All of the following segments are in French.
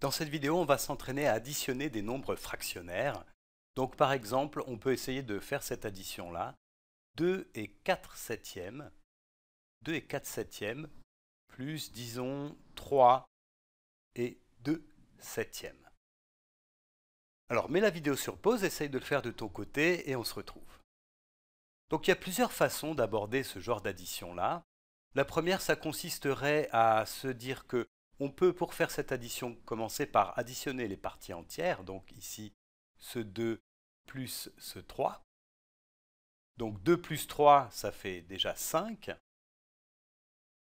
Dans cette vidéo, on va s'entraîner à additionner des nombres fractionnaires. Donc par exemple, on peut essayer de faire cette addition-là. 2 et 4 septièmes, 2 et 4 septièmes, plus disons 3 et 2 septièmes. Alors mets la vidéo sur pause, essaye de le faire de ton côté et on se retrouve. Donc il y a plusieurs façons d'aborder ce genre d'addition-là. La première, ça consisterait à se dire que on peut, pour faire cette addition, commencer par additionner les parties entières, donc ici ce 2 plus ce 3. Donc 2 plus 3, ça fait déjà 5.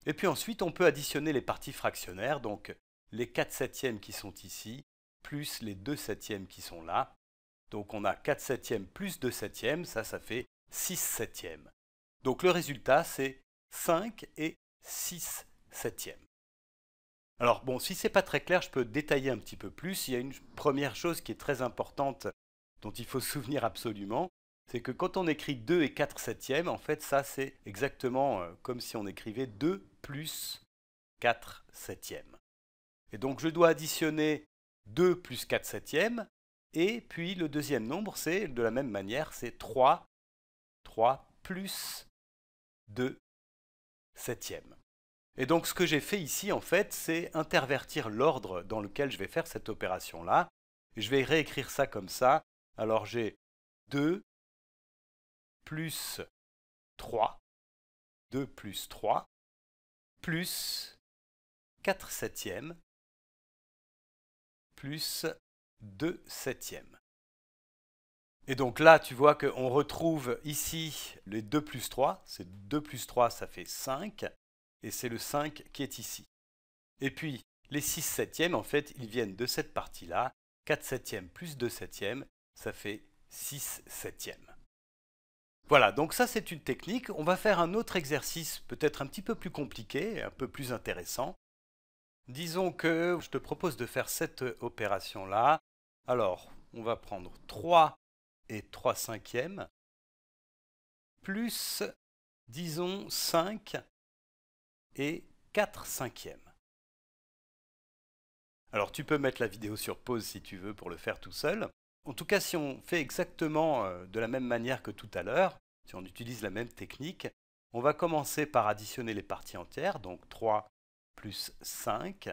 Et puis ensuite, on peut additionner les parties fractionnaires, donc les 4 septièmes qui sont ici, plus les 2 septièmes qui sont là. Donc on a 4 septièmes plus 2 septièmes, ça, ça fait 6 septièmes. Donc le résultat, c'est 5 et 6 septièmes. Alors bon, si c'est pas très clair, je peux détailler un petit peu plus. Il y a une première chose qui est très importante dont il faut se souvenir absolument, c'est que quand on écrit 2 et 4 septièmes, en fait ça c'est exactement euh, comme si on écrivait 2 plus 4 septièmes. Et donc je dois additionner 2 plus 4 septièmes, et puis le deuxième nombre c'est de la même manière, c'est 3, 3 plus 2 septièmes. Et donc ce que j'ai fait ici, en fait, c'est intervertir l'ordre dans lequel je vais faire cette opération-là. Je vais réécrire ça comme ça. Alors j'ai 2 plus 3, 2 plus 3, plus 4 septièmes, plus 2 septièmes. Et donc là, tu vois qu'on retrouve ici les 2 plus 3. C'est 2 plus 3, ça fait 5 et c'est le 5 qui est ici. Et puis, les 6 septièmes, en fait, ils viennent de cette partie-là. 4 septièmes plus 2 septièmes, ça fait 6 septièmes. Voilà, donc ça c'est une technique. On va faire un autre exercice peut-être un petit peu plus compliqué, un peu plus intéressant. Disons que je te propose de faire cette opération-là. Alors, on va prendre 3 et 3 cinquièmes, plus, disons, 5 et 4 cinquièmes. Alors tu peux mettre la vidéo sur pause si tu veux pour le faire tout seul. En tout cas, si on fait exactement euh, de la même manière que tout à l'heure, si on utilise la même technique, on va commencer par additionner les parties entières, donc 3 plus 5.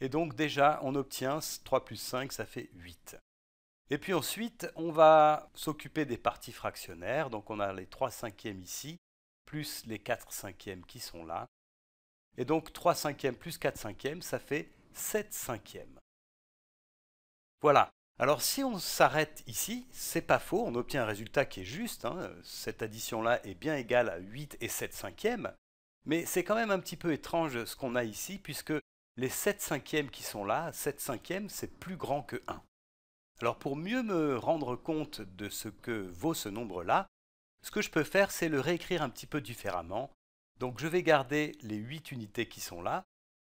Et donc déjà, on obtient 3 plus 5, ça fait 8. Et puis ensuite, on va s'occuper des parties fractionnaires. Donc on a les 3 cinquièmes ici, plus les 4 cinquièmes qui sont là. Et donc 3 cinquièmes plus 4 cinquièmes, ça fait 7 cinquièmes. Voilà. Alors si on s'arrête ici, c'est pas faux, on obtient un résultat qui est juste. Hein. Cette addition-là est bien égale à 8 et 7 cinquièmes. Mais c'est quand même un petit peu étrange ce qu'on a ici, puisque les 7 cinquièmes qui sont là, 7 cinquièmes, c'est plus grand que 1. Alors pour mieux me rendre compte de ce que vaut ce nombre-là, ce que je peux faire, c'est le réécrire un petit peu différemment donc je vais garder les 8 unités qui sont là,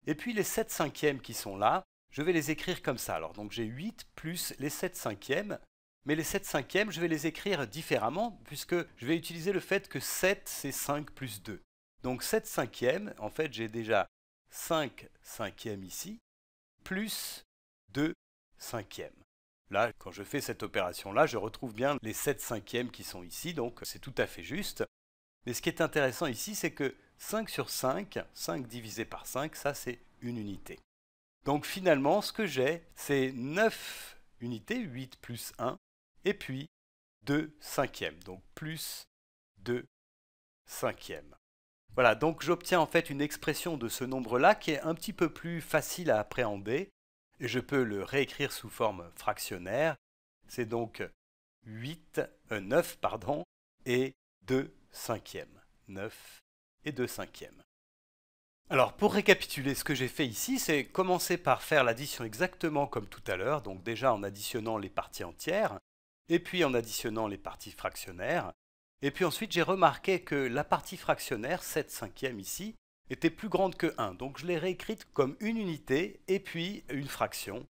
et puis les 7 cinquièmes qui sont là, je vais les écrire comme ça. Alors donc j'ai 8 plus les 7 cinquièmes, mais les 7 cinquièmes, je vais les écrire différemment, puisque je vais utiliser le fait que 7, c'est 5 plus 2. Donc 7 cinquièmes, en fait, j'ai déjà 5 cinquièmes ici, plus 2 cinquièmes. Là, quand je fais cette opération-là, je retrouve bien les 7 cinquièmes qui sont ici, donc c'est tout à fait juste. Mais ce qui est intéressant ici, c'est que 5 sur 5, 5 divisé par 5, ça c'est une unité. Donc finalement, ce que j'ai, c'est 9 unités, 8 plus 1, et puis 2 cinquièmes, donc plus 2 cinquièmes. Voilà, donc j'obtiens en fait une expression de ce nombre-là qui est un petit peu plus facile à appréhender, et je peux le réécrire sous forme fractionnaire. C'est donc 8, 9 euh, pardon, et 2 5e, 9 et 2 cinquièmes. Alors pour récapituler, ce que j'ai fait ici, c'est commencer par faire l'addition exactement comme tout à l'heure, donc déjà en additionnant les parties entières, et puis en additionnant les parties fractionnaires, et puis ensuite j'ai remarqué que la partie fractionnaire, 7 cinquièmes ici, était plus grande que 1, donc je l'ai réécrite comme une unité et puis une fraction,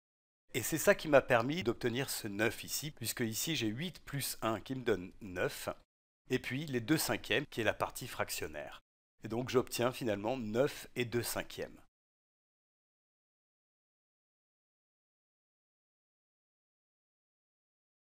et c'est ça qui m'a permis d'obtenir ce 9 ici, puisque ici j'ai 8 plus 1 qui me donne 9, et puis les 2 cinquièmes, qui est la partie fractionnaire. Et donc j'obtiens finalement 9 et 2 cinquièmes.